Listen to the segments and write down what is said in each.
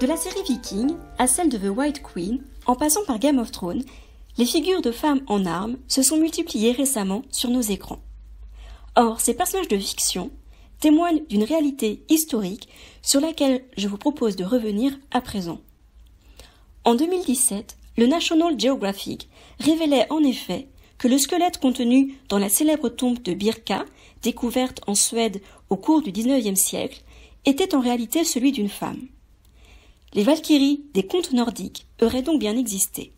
De la série Viking à celle de The White Queen, en passant par Game of Thrones, les figures de femmes en armes se sont multipliées récemment sur nos écrans. Or, ces personnages de fiction témoignent d'une réalité historique sur laquelle je vous propose de revenir à présent. En 2017, le National Geographic révélait en effet que le squelette contenu dans la célèbre tombe de Birka, découverte en Suède au cours du XIXe siècle, était en réalité celui d'une femme. Les Valkyries des contes nordiques auraient donc bien existé.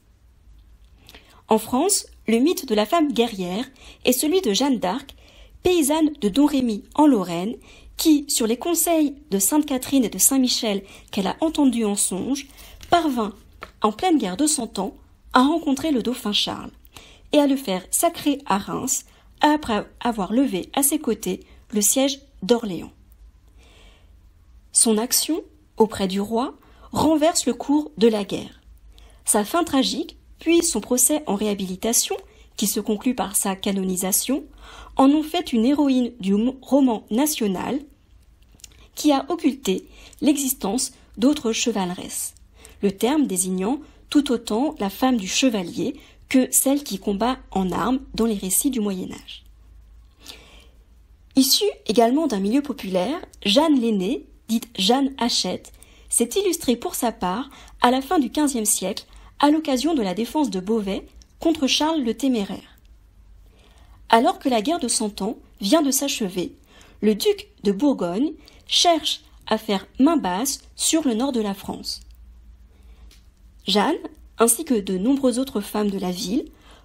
En France, le mythe de la femme guerrière est celui de Jeanne d'Arc, paysanne de Rémy en Lorraine, qui, sur les conseils de Sainte Catherine et de Saint Michel qu'elle a entendus en songe, parvint, en pleine guerre de Cent Ans, à rencontrer le dauphin Charles et à le faire sacrer à Reims après avoir levé à ses côtés le siège d'Orléans. Son action auprès du roi renverse le cours de la guerre. Sa fin tragique, puis son procès en réhabilitation, qui se conclut par sa canonisation, en ont fait une héroïne du roman national qui a occulté l'existence d'autres chevaleresses, le terme désignant tout autant la femme du chevalier que celle qui combat en armes dans les récits du Moyen Âge. Issue également d'un milieu populaire, Jeanne l'aînée, dite Jeanne Hachette, s'est illustré pour sa part à la fin du XVe siècle à l'occasion de la défense de Beauvais contre Charles le Téméraire. Alors que la guerre de Cent Ans vient de s'achever, le duc de Bourgogne cherche à faire main basse sur le nord de la France. Jeanne, ainsi que de nombreuses autres femmes de la ville,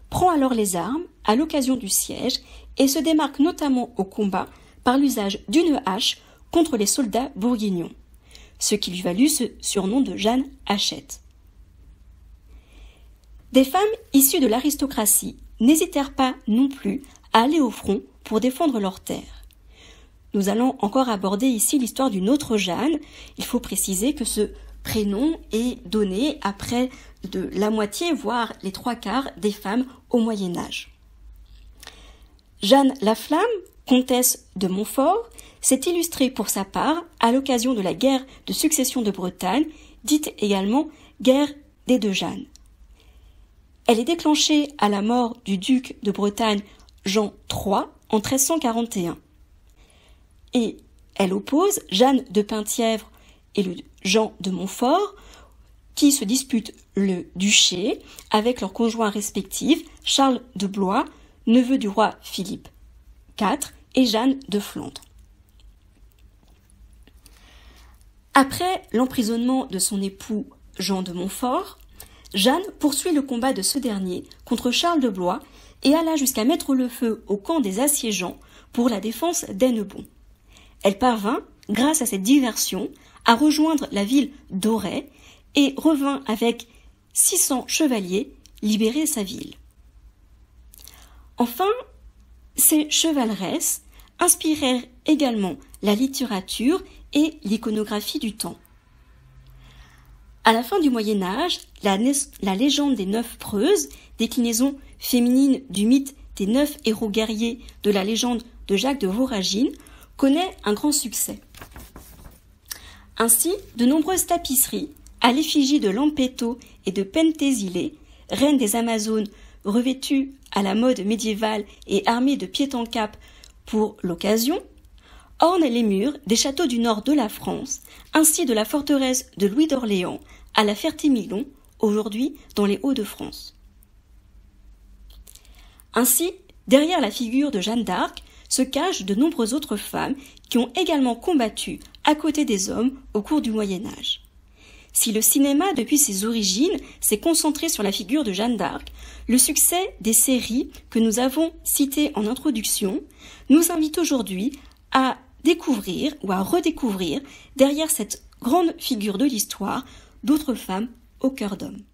prend alors les armes à l'occasion du siège et se démarque notamment au combat par l'usage d'une hache contre les soldats bourguignons ce qui lui valut ce surnom de Jeanne Hachette. Des femmes issues de l'aristocratie n'hésitèrent pas non plus à aller au front pour défendre leurs terres. Nous allons encore aborder ici l'histoire d'une autre Jeanne. Il faut préciser que ce prénom est donné après de la moitié, voire les trois quarts des femmes au Moyen Âge. Jeanne Flamme comtesse de Montfort, s'est illustrée pour sa part à l'occasion de la guerre de succession de Bretagne, dite également guerre des deux Jeannes. Elle est déclenchée à la mort du duc de Bretagne Jean III en 1341. Et elle oppose Jeanne de Penthièvre et le Jean de Montfort qui se disputent le duché avec leurs conjoints respectifs Charles de Blois, neveu du roi Philippe IV, et Jeanne de Flandre. Après l'emprisonnement de son époux Jean de Montfort, Jeanne poursuit le combat de ce dernier contre Charles de Blois et alla jusqu'à mettre le feu au camp des assiégeants pour la défense d'Hennebon. Elle parvint, grâce à cette diversion, à rejoindre la ville d'Auray et revint avec 600 chevaliers libérer sa ville. Enfin, ces chevaleresses inspirèrent également la littérature et l'iconographie du temps. À la fin du Moyen Âge, la, légende des neuf preuses, déclinaison féminine du mythe des neuf héros guerriers de la légende de Jacques de Voragine, connaît un grand succès. Ainsi, de nombreuses tapisseries, à l'effigie de Lampeto et de Penthesile, reine des Amazones, revêtues à la mode médiévale et armées de pieds en cap pour l'occasion, ornent les murs des châteaux du nord de la France, ainsi de la forteresse de Louis d'Orléans à la Ferté-Milon, aujourd'hui dans les Hauts-de-France. Ainsi, derrière la figure de Jeanne d'Arc se cachent de nombreuses autres femmes qui ont également combattu à côté des hommes au cours du Moyen Âge. Si le cinéma, depuis ses origines, s'est concentré sur la figure de Jeanne d'Arc, le succès des séries que nous avons citées en introduction nous invite aujourd'hui à découvrir ou à redécouvrir, derrière cette grande figure de l'histoire, d'autres femmes au cœur d'hommes.